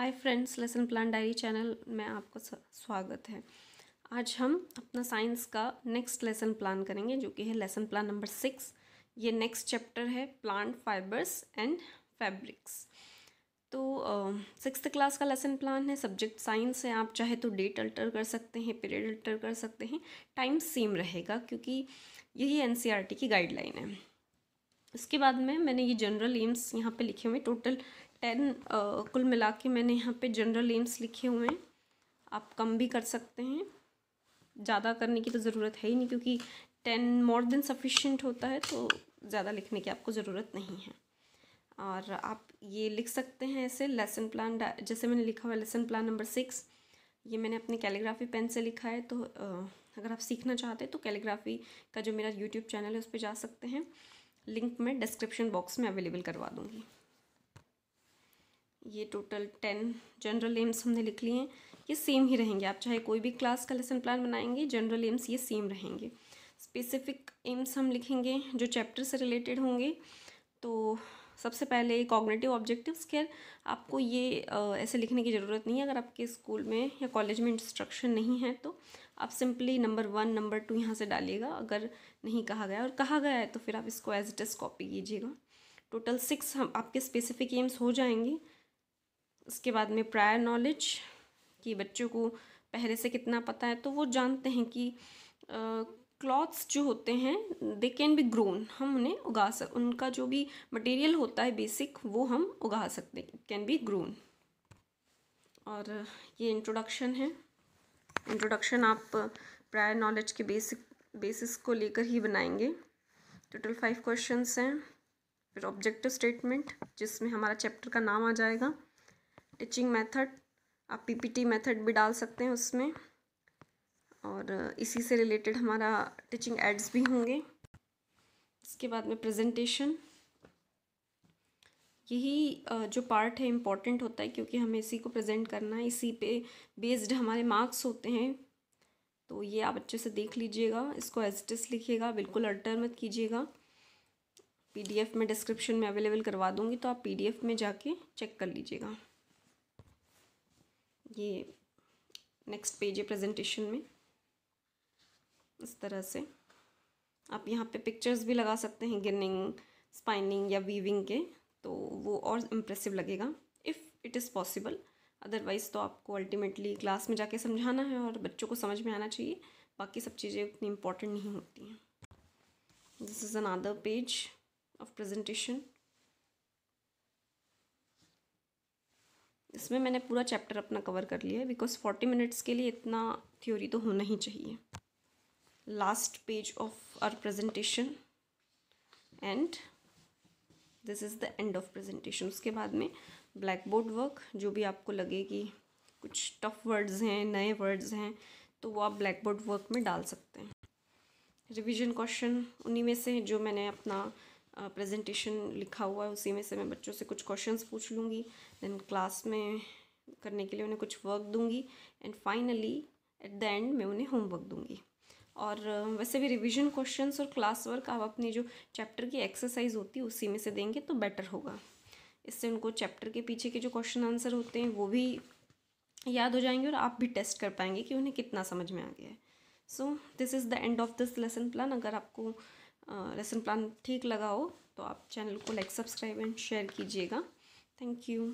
हाय friends lesson plan diary channel में आपका स्वागत है आज हम अपना साइंस का नेक्स्ट लेसन प्लान करेंगे जो कि है लेसन प्लान नंबर सिक्स ये नेक्स्ट चैप्टर है प्लांट फाइबर्स एंड फैब्रिक्स तो सिक्स क्लास का लेसन प्लान है सब्जेक्ट साइंस है आप चाहे तो डेट अल्टर कर सकते हैं पीरियड अल्टर कर सकते हैं टाइम सेम रहेगा क्योंकि यही एन e की गाइडलाइन है उसके बाद में मैंने ये जनरल एम्स यहाँ पे लिखे हुए टोटल टेन कुल मिला के मैंने यहाँ पे जनरल एम्स लिखे हुए हैं आप कम भी कर सकते हैं ज़्यादा करने की तो ज़रूरत है ही नहीं क्योंकि टेन मोर देन सफिशेंट होता है तो ज़्यादा लिखने की आपको ज़रूरत नहीं है और आप ये लिख सकते हैं ऐसे लेसन प्लान जैसे मैंने लिखा हुआ लेसन प्लान नंबर सिक्स ये मैंने अपने कैलीग्राफी पेन से लिखा है तो अगर आप सीखना चाहते हैं तो कैलीग्राफी का जो मेरा यूट्यूब चैनल है उस पर जा सकते हैं लिंक मैं डिस्क्रिप्शन बॉक्स में अवेलेबल करवा दूँगी ये टोटल टेन जनरल एम्स हमने लिख लिए हैं ये सेम ही रहेंगे आप चाहे कोई भी क्लास का लेसन प्लान बनाएंगे जनरल एम्स ये सेम रहेंगे स्पेसिफिक एम्स हम लिखेंगे जो चैप्टर से रिलेटेड होंगे तो सबसे पहले कॉग्नेटिव ऑब्जेक्टिव्स खैर आपको ये आ, ऐसे लिखने की ज़रूरत नहीं है अगर आपके स्कूल में या कॉलेज में इंस्ट्रक्शन नहीं है तो आप simply number one number two यहाँ से डालिएगा अगर नहीं कहा गया और कहा गया है तो फिर आप इसको एज इट इज़ कॉपी कीजिएगा टोटल सिक्स हम आपके स्पेसिफिक एम्स हो जाएंगे उसके बाद में प्रायर नॉलेज कि बच्चों को पहले से कितना पता है तो वो जानते हैं कि क्लॉथ्स जो होते हैं दे कैन बी ग्रोन हम उन्हें उगा सक उनका जो भी मटेरियल होता है बेसिक वो हम उगा सकते हैं कैन बी ग्रोन और ये इंट्रोडक्शन है इंट्रोडक्शन आप प्रायर नॉलेज के बेसिक बेसिस को लेकर ही बनाएंगे टोटल फाइव क्वेश्चंस हैं फिर ऑब्जेक्टिव स्टेटमेंट जिसमें हमारा चैप्टर का नाम आ जाएगा टीचिंग मेथड आप पीपीटी मेथड भी डाल सकते हैं उसमें और इसी से रिलेटेड हमारा टिचिंग एड्स भी होंगे इसके बाद में प्रेजेंटेशन यही जो पार्ट है इम्पॉर्टेंट होता है क्योंकि हमें इसी को प्रेजेंट करना है इसी पे बेस्ड हमारे मार्क्स होते हैं तो ये आप अच्छे से देख लीजिएगा इसको एजटिस लिखिएगा बिल्कुल अल्टर मत कीजिएगा पीडीएफ में डिस्क्रिप्शन में अवेलेबल करवा दूँगी तो आप पीडीएफ में जाके चेक कर लीजिएगा ये नेक्स्ट पेज है प्रेजेंटेशन में इस तरह से आप यहाँ पे पिक्चर्स भी लगा सकते हैं गिनिंग स्पाइनिंग या वीविंग के तो वो और इम्प्रेसिव लगेगा if it is possible otherwise तो आपको अल्टीमेटली क्लास में जाके समझाना है और बच्चों को समझ में आना चाहिए बाकी सब चीज़ें उतनी इम्पॉर्टेंट नहीं होती हैं this is another page of presentation इसमें मैंने पूरा चैप्टर अपना कवर कर लिया है बिकॉज फोर्टी मिनट्स के लिए इतना थ्योरी तो होना ही चाहिए last page of our presentation and this is the end of presentation उसके बाद में ब्लैक बोर्ड वर्क जो भी आपको लगे कि कुछ टफ वर्ड्स हैं नए वर्ड्स हैं तो वो आप ब्लैक बोर्ड वर्क में डाल सकते हैं रिविजन क्वेश्चन उन्हीं में से जो मैंने अपना प्रेजेंटेशन लिखा हुआ है उसी में से मैं बच्चों से कुछ क्वेश्चंस पूछ लूँगी देन क्लास में करने के लिए उन्हें कुछ वर्क दूँगी and finally at the end मैं उन्हें होमवर्क दूँगी और वैसे भी रिवीजन क्वेश्चंस और क्लास वर्क आप अपनी जो चैप्टर की एक्सरसाइज होती है उसी में से देंगे तो बेटर होगा इससे उनको चैप्टर के पीछे के जो क्वेश्चन आंसर होते हैं वो भी याद हो जाएंगे और आप भी टेस्ट कर पाएंगे कि उन्हें कितना समझ में आ गया है so this is the end of this lesson plan अगर आपको लेसन प्लान ठीक लगा हो तो आप चैनल को लाइक सब्सक्राइब एंड शेयर कीजिएगा थैंक यू